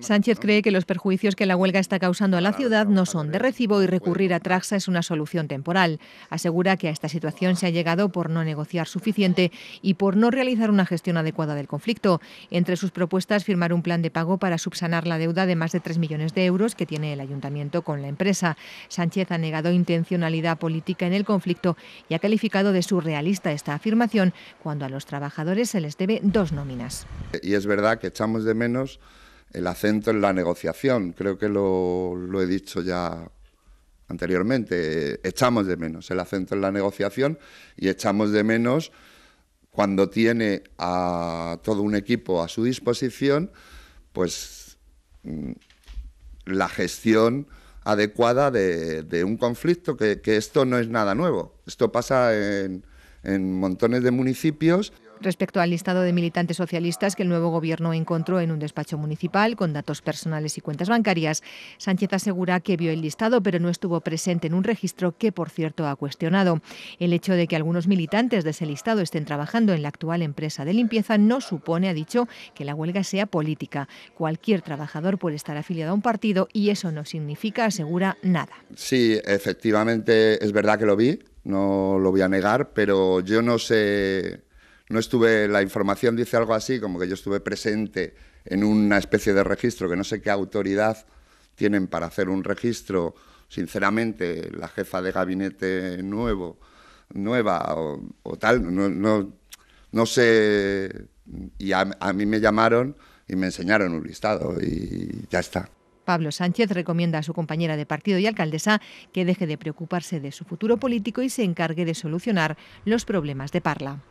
Sánchez cree que los perjuicios que la huelga está causando a la ciudad no son de recibo y recurrir a Traxa es una solución temporal. Asegura que a esta situación se ha llegado por no negociar suficiente y por no realizar una gestión adecuada del conflicto. Entre sus propuestas, firmar un plan de pago para subsanar la deuda de más de 3 millones de euros que tiene el ayuntamiento con la empresa. Sánchez ha negado intencionalidad política en el conflicto y ha calificado de surrealista esta afirmación cuando a los trabajadores se les debe dos nóminas. Y es verdad que echamos de menos el acento en la negociación. Creo que lo, he dicho ya anteriormente. Echamos de menos el acento en la negociación y echamos de menos cuando tiene a todo un equipo a su disposición, pues mm, la gestión adecuada de, un conflicto, que, esto no es nada nuevo. Esto pasa en, en montones de municipios respecto al listado de militantes socialistas que el nuevo gobierno encontró en un despacho municipal con datos personales y cuentas bancarias. Sánchez asegura que vio el listado, pero no estuvo presente en un registro que, por cierto, ha cuestionado. El hecho de que algunos militantes de ese listado estén trabajando en la actual empresa de limpieza no supone, ha dicho, que la huelga sea política. Cualquier trabajador puede estar afiliado a un partido y eso no significa, asegura, nada. Sí, efectivamente, es verdad que lo vi, no lo voy a negar, pero yo no sé no estuve, la información dice algo así, como que yo estuve presente en una especie de registro, que no sé qué autoridad tienen para hacer un registro, sinceramente, la jefa de gabinete nuevo, nueva o, tal, no, no, no, sé, y a mí me llamaron y me enseñaron un listado y ya está. Pablo Sánchez recomienda a su compañera de partido y alcaldesa que deje de preocuparse de su futuro político y se encargue de solucionar los problemas de Parla.